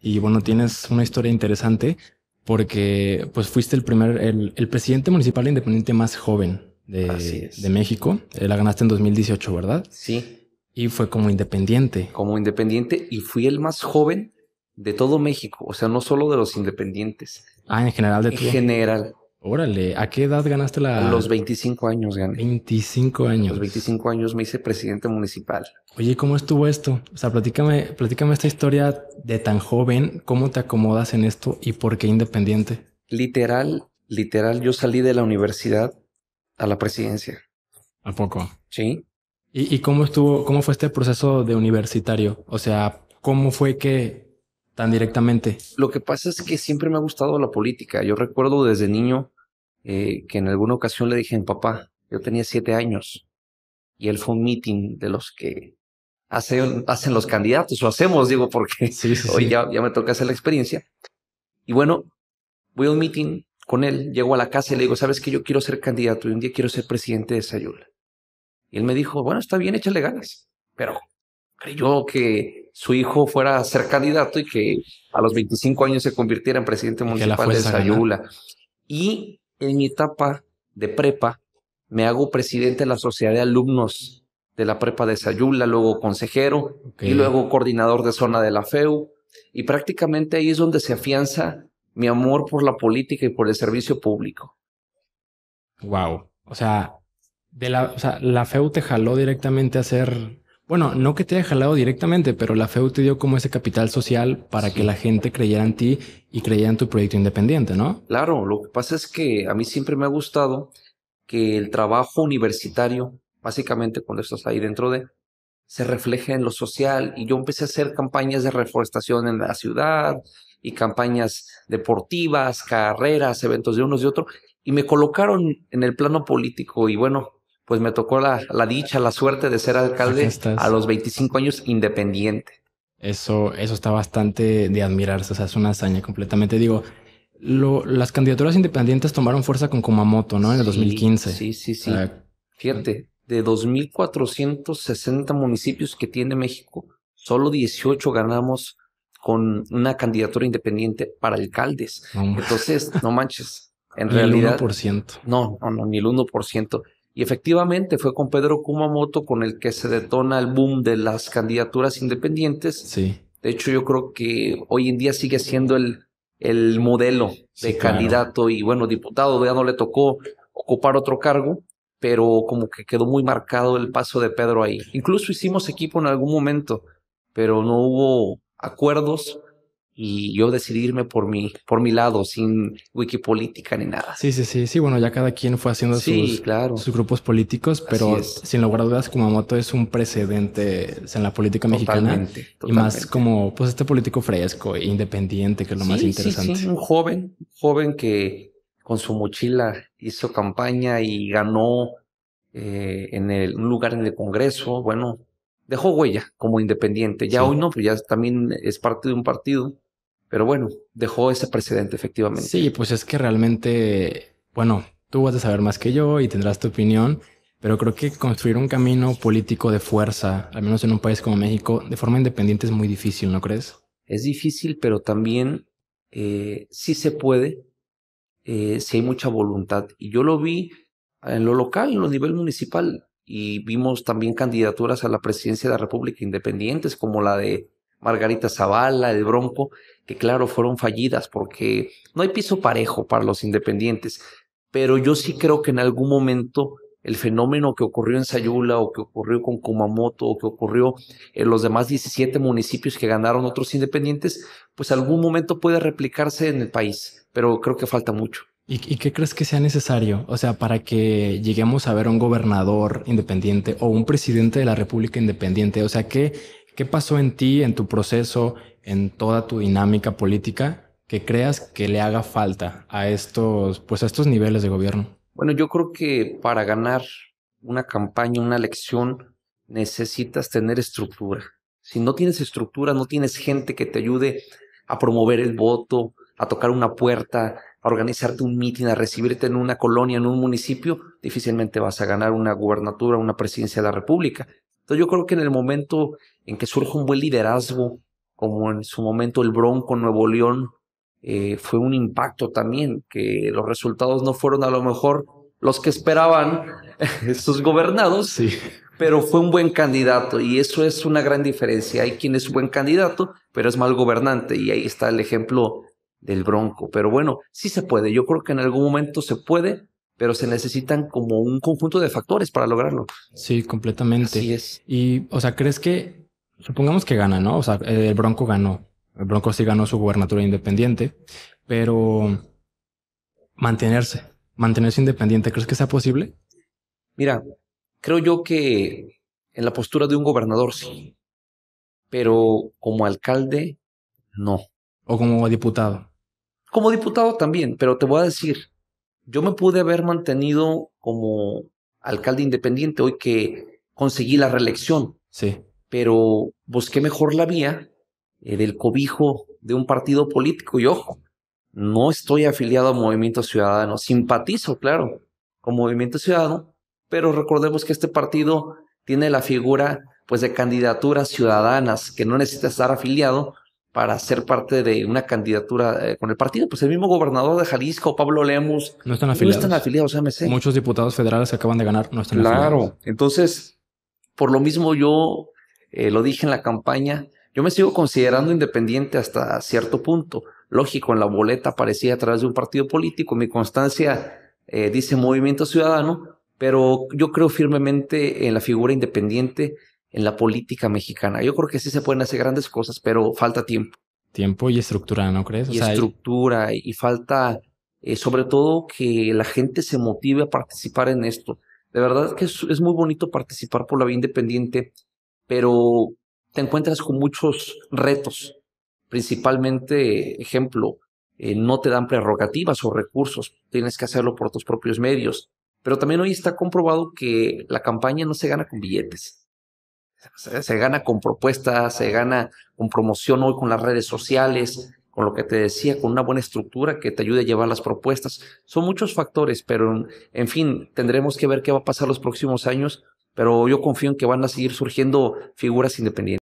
Y bueno, tienes una historia interesante porque pues fuiste el primer, el, presidente municipal independiente más joven de, México. Eh, la ganaste en 2018, ¿verdad? Sí. Y fue como independiente. Como independiente y fui el más joven de todo México, o sea, no solo de los independientes. Ah, en general de todo. En general, Órale, ¿a qué edad ganaste la...? los 25 años gané. 25 años. A los 25 años me hice presidente municipal. Oye, ¿cómo estuvo esto? O sea, platícame, platícame esta historia de tan joven, ¿cómo te acomodas en esto y por qué independiente? Literal, literal, yo salí de la universidad a la presidencia. ¿A poco? Sí. ¿Y, y cómo estuvo, cómo fue este proceso de universitario? O sea, ¿cómo fue que directamente? Lo que pasa es que siempre me ha gustado la política. Yo recuerdo desde niño eh, que en alguna ocasión le dije a papá, yo tenía siete años, y él fue un meeting de los que hacen, los candidatos, o hacemos, digo, porque hoy Ya, ya me toca hacer la experiencia. Y bueno, voy a un meeting con él, llego a la casa y le digo, ¿sabes que Yo quiero ser candidato y un día quiero ser presidente de Sayula. Y él me dijo, bueno, está bien, échale ganas, pero creyó que su hijo fuera a ser candidato y que a los 25 años se convirtiera en presidente municipal de Sayula. Y en mi etapa de prepa, me hago presidente de la sociedad de alumnos de la prepa de Sayula, luego consejero y luego coordinador de zona de la FEU. Y prácticamente ahí es donde se afianza mi amor por la política y por el servicio público. Wow. O sea, de la, o sea, la FEU te jaló directamente a ser bueno, no que te haya jalado directamente, pero la FEU te dio como ese capital social para que la gente creyera en ti y creyera en tu proyecto independiente, ¿no? Claro, lo que pasa es que a mí siempre me ha gustado que el trabajo universitario, básicamente cuando estás ahí dentro de, se refleje en lo social y yo empecé a hacer campañas de reforestación en la ciudad y campañas deportivas, carreras, eventos de unos y otros y me colocaron en el plano político y bueno, pues me tocó la, dicha, la suerte de ser alcalde a los 25 años independiente. Eso, eso está bastante de admirarse, o sea, es una hazaña completamente. Digo, lo, las candidaturas independientes tomaron fuerza con Kumamoto, ¿no? En el 2015. Sí, sí, sí. Fíjate, de 2.460 municipios que tiene México, solo 18 ganamos con una candidatura independiente para alcaldes. Entonces, no manches. En ni realidad. El 1%. No, no, no, ni el 1%. Y efectivamente fue con Pedro Kumamoto con el que se detona el boom de las candidaturas independientes. Sí. De hecho, yo creo que hoy en día sigue siendo el, el modelo de candidato y bueno, diputado ya no le tocó ocupar otro cargo, pero como que quedó muy marcado el paso de Pedro ahí. Incluso hicimos equipo en algún momento, pero no hubo acuerdos y yo decidirme por mi, por mi lado, sin wikipolítica ni nada. Sí, sí, sí, sí. Bueno, ya cada quien fue haciendo sus, grupos políticos, pero sin lugar a dudas, Kumamoto es un precedente en la política mexicana. Y más como, pues, este político fresco e independiente, que es lo más interesante. Sí, sí, un joven, joven que con su mochila hizo campaña y ganó eh, en el, un lugar en el Congreso. Bueno, dejó huella como independiente. Ya hoy no, pero pues, ya también es parte de un partido pero bueno, dejó ese precedente efectivamente. Sí, pues es que realmente, bueno, tú vas a saber más que yo y tendrás tu opinión, pero creo que construir un camino político de fuerza, al menos en un país como México, de forma independiente es muy difícil, ¿no crees? Es difícil, pero también eh, sí se puede, eh, si hay mucha voluntad. Y yo lo vi en lo local, en lo nivel municipal, y vimos también candidaturas a la presidencia de la República independientes, como la de Margarita Zavala, el Bronco, que claro, fueron fallidas porque no hay piso parejo para los independientes, pero yo sí creo que en algún momento el fenómeno que ocurrió en Sayula o que ocurrió con Kumamoto o que ocurrió en los demás 17 municipios que ganaron otros independientes, pues algún momento puede replicarse en el país, pero creo que falta mucho. ¿Y, qué crees que sea necesario? O sea, para que lleguemos a ver un gobernador independiente o un presidente de la República independiente, o sea, que... ¿Qué pasó en ti, en tu proceso, en toda tu dinámica política que creas que le haga falta a estos, pues a estos niveles de gobierno? Bueno, yo creo que para ganar una campaña, una elección, necesitas tener estructura. Si no tienes estructura, no tienes gente que te ayude a promover el voto, a tocar una puerta, a organizarte un mitin, a recibirte en una colonia, en un municipio, difícilmente vas a ganar una gubernatura, una presidencia de la República. Entonces yo creo que en el momento en que surge un buen liderazgo, como en su momento el Bronco Nuevo León, eh, fue un impacto también, que los resultados no fueron a lo mejor los que esperaban estos gobernados, pero fue un buen candidato y eso es una gran diferencia. Hay quien es un buen candidato, pero es mal gobernante y ahí está el ejemplo del Bronco. Pero bueno, sí se puede, yo creo que en algún momento se puede, pero se necesitan como un conjunto de factores para lograrlo. Sí, completamente. Así es. Y, o sea, ¿crees que, supongamos que gana, ¿no? O sea, eh, el Bronco ganó, el Bronco sí ganó su gubernatura independiente, pero mantenerse, mantenerse independiente, ¿crees que sea posible? Mira, creo yo que en la postura de un gobernador sí, pero como alcalde, no. O como diputado. Como diputado también, pero te voy a decir, yo me pude haber mantenido como alcalde independiente hoy que conseguí la reelección. Sí. Pero busqué mejor la vía eh, del cobijo de un partido político. Y ojo, no estoy afiliado a Movimiento Ciudadano. Simpatizo, claro, con Movimiento Ciudadano. Pero recordemos que este partido tiene la figura pues de candidaturas ciudadanas que no necesita estar afiliado para ser parte de una candidatura eh, con el partido. Pues el mismo gobernador de Jalisco, Pablo Lemus, no están afiliados. No están afiliados a MC. Muchos diputados federales acaban de ganar no están claro. Entonces, por lo mismo yo eh, lo dije en la campaña, yo me sigo considerando independiente hasta cierto punto. Lógico, en la boleta aparecía a través de un partido político, mi constancia eh, dice Movimiento Ciudadano, pero yo creo firmemente en la figura independiente en la política mexicana. Yo creo que sí se pueden hacer grandes cosas, pero falta tiempo. Tiempo y estructura, ¿no crees? y estructura y falta eh, sobre todo que la gente se motive a participar en esto. De verdad que es, muy bonito participar por la vía independiente, pero te encuentras con muchos retos. Principalmente, ejemplo, eh, no te dan prerrogativas o recursos, tienes que hacerlo por tus propios medios. Pero también hoy está comprobado que la campaña no se gana con billetes. Se, gana con propuestas, se gana con promoción hoy con las redes sociales, con lo que te decía, con una buena estructura que te ayude a llevar las propuestas. Son muchos factores, pero en fin, tendremos que ver qué va a pasar los próximos años, pero yo confío en que van a seguir surgiendo figuras independientes.